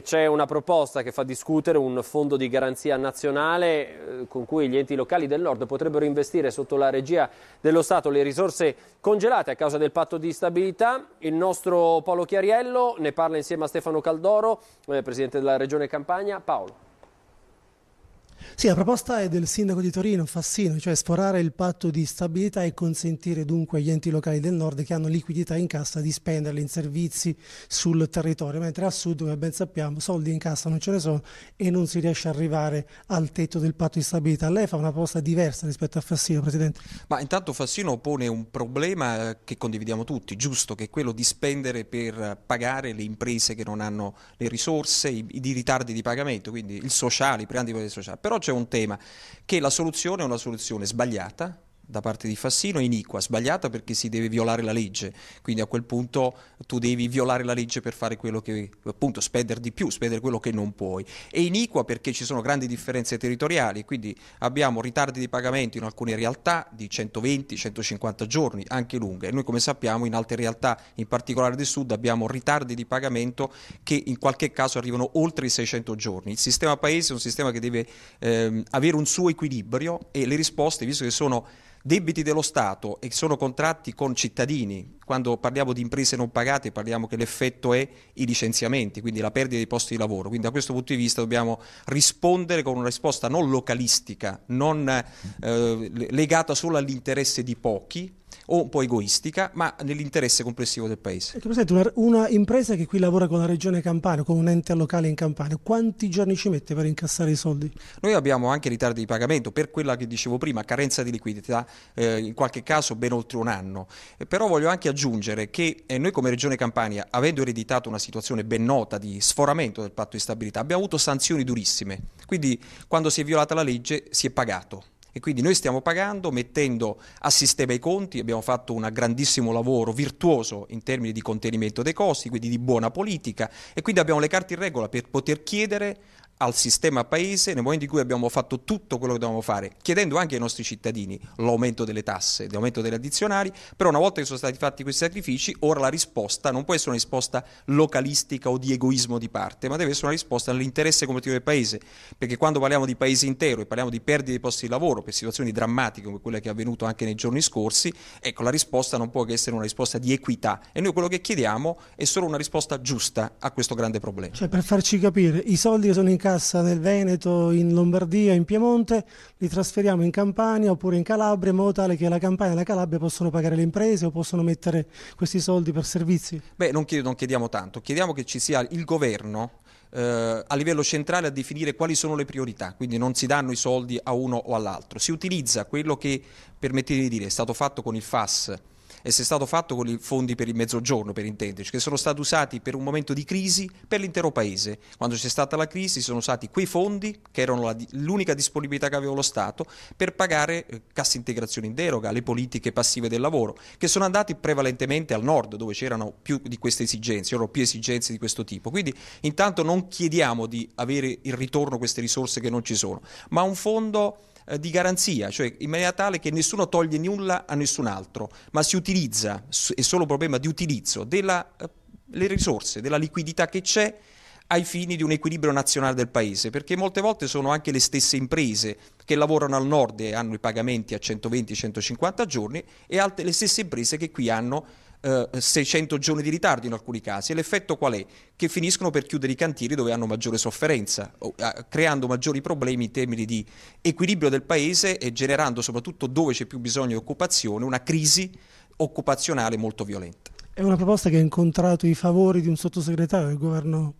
C'è una proposta che fa discutere un fondo di garanzia nazionale eh, con cui gli enti locali del nord potrebbero investire sotto la regia dello Stato le risorse congelate a causa del patto di stabilità. Il nostro Paolo Chiariello ne parla insieme a Stefano Caldoro, eh, Presidente della Regione Campania. Paolo. Sì, la proposta è del sindaco di Torino, Fassino, cioè sforare il patto di stabilità e consentire dunque agli enti locali del nord che hanno liquidità in cassa di spenderle in servizi sul territorio, mentre al sud, come ben sappiamo, soldi in cassa non ce ne sono e non si riesce ad arrivare al tetto del patto di stabilità. Lei fa una proposta diversa rispetto a Fassino, Presidente? Ma intanto Fassino pone un problema eh, che condividiamo tutti, giusto, che è quello di spendere per pagare le imprese che non hanno le risorse, i, i ritardi di pagamento, quindi il sociale, i preanti sociali. Però c'è un tema che la soluzione è una soluzione sbagliata, da parte di Fassino è iniqua, sbagliata perché si deve violare la legge, quindi a quel punto tu devi violare la legge per fare quello che, appunto, spendere di più, spendere quello che non puoi. È iniqua perché ci sono grandi differenze territoriali, quindi abbiamo ritardi di pagamento in alcune realtà di 120-150 giorni, anche lunghe, e noi come sappiamo in altre realtà, in particolare del sud, abbiamo ritardi di pagamento che in qualche caso arrivano oltre i 600 giorni. Il sistema paese è un sistema che deve ehm, avere un suo equilibrio e le risposte, visto che sono debiti dello Stato e sono contratti con cittadini, quando parliamo di imprese non pagate parliamo che l'effetto è i licenziamenti, quindi la perdita dei posti di lavoro, quindi da questo punto di vista dobbiamo rispondere con una risposta non localistica, non eh, legata solo all'interesse di pochi, o un po' egoistica, ma nell'interesse complessivo del paese. Perché una, una, impresa che qui lavora con la regione Campania, con un ente locale in Campania, quanti giorni ci mette per incassare i soldi? Noi abbiamo anche ritardi di pagamento per quella che dicevo prima, carenza di liquidità, eh, in qualche caso ben oltre un anno. Eh, però voglio anche aggiungere che eh, noi come regione Campania, avendo ereditato una situazione ben nota di sforamento del patto di stabilità, abbiamo avuto sanzioni durissime. Quindi quando si è violata la legge si è pagato. E quindi noi stiamo pagando mettendo a sistema i conti, abbiamo fatto un grandissimo lavoro virtuoso in termini di contenimento dei costi, quindi di buona politica e quindi abbiamo le carte in regola per poter chiedere al sistema paese nel momento in cui abbiamo fatto tutto quello che dovevamo fare, chiedendo anche ai nostri cittadini l'aumento delle tasse, l'aumento delle addizionali, però una volta che sono stati fatti questi sacrifici, ora la risposta non può essere una risposta localistica o di egoismo di parte, ma deve essere una risposta all'interesse competitivo del paese, perché quando parliamo di paese intero e parliamo di perdita di posti di lavoro per situazioni drammatiche come quella che è avvenuta anche nei giorni scorsi, ecco la risposta non può che essere una risposta di equità e noi quello che chiediamo è solo una risposta giusta a questo grande problema. Cioè per farci capire, i soldi che sono in cassa nel Veneto, in Lombardia, in Piemonte, li trasferiamo in Campania oppure in Calabria in modo tale che la Campania e la Calabria possono pagare le imprese o possono mettere questi soldi per servizi? Beh, non, chied non chiediamo tanto, chiediamo che ci sia il governo eh, a livello centrale a definire quali sono le priorità, quindi non si danno i soldi a uno o all'altro, si utilizza quello che, permettete di dire, è stato fatto con il FAS e se è stato fatto con i fondi per il mezzogiorno, per intenderci, che sono stati usati per un momento di crisi per l'intero paese. Quando c'è stata la crisi sono usati quei fondi, che erano l'unica disponibilità che aveva lo Stato, per pagare eh, cassa integrazione in deroga, le politiche passive del lavoro, che sono andati prevalentemente al nord, dove c'erano più di queste esigenze, erano più esigenze di questo tipo. Quindi intanto non chiediamo di avere il ritorno a queste risorse che non ci sono, ma un fondo eh, di garanzia, cioè in maniera tale che nessuno toglie nulla a nessun altro, ma si utilizza, è solo un problema di utilizzo, delle eh, risorse, della liquidità che c'è ai fini di un equilibrio nazionale del paese, perché molte volte sono anche le stesse imprese che lavorano al nord e hanno i pagamenti a 120-150 giorni e altre, le stesse imprese che qui hanno 600 eh, giorni di ritardo in alcuni casi. E l'effetto qual è? Che finiscono per chiudere i cantieri dove hanno maggiore sofferenza, eh, creando maggiori problemi in termini di equilibrio del paese e generando soprattutto dove c'è più bisogno di occupazione una crisi occupazionale molto violenta. È una proposta che ha incontrato i favori di un sottosegretario del governo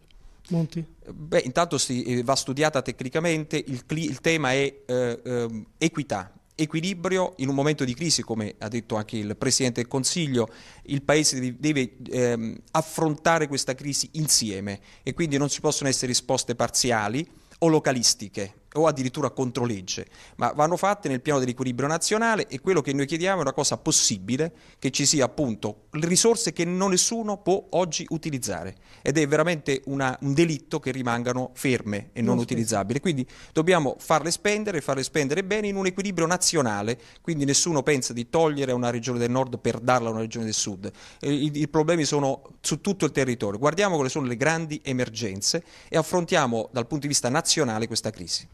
Monti? Beh, intanto si, eh, va studiata tecnicamente, il, il tema è eh, eh, equità, equilibrio in un momento di crisi, come ha detto anche il Presidente del Consiglio, il Paese deve ehm, affrontare questa crisi insieme e quindi non ci possono essere risposte parziali o localistiche, o addirittura contro legge, ma vanno fatte nel piano dell'equilibrio nazionale e quello che noi chiediamo è una cosa possibile, che ci sia appunto risorse che non nessuno può oggi utilizzare ed è veramente una, un delitto che rimangano ferme e non, non utilizzabili. Quindi dobbiamo farle spendere, farle spendere bene in un equilibrio nazionale, quindi nessuno pensa di togliere una regione del nord per darla a una regione del sud. Eh, I, I problemi sono su tutto il territorio. Guardiamo quali sono le grandi emergenze e affrontiamo dal punto di vista nazionale questa crisi.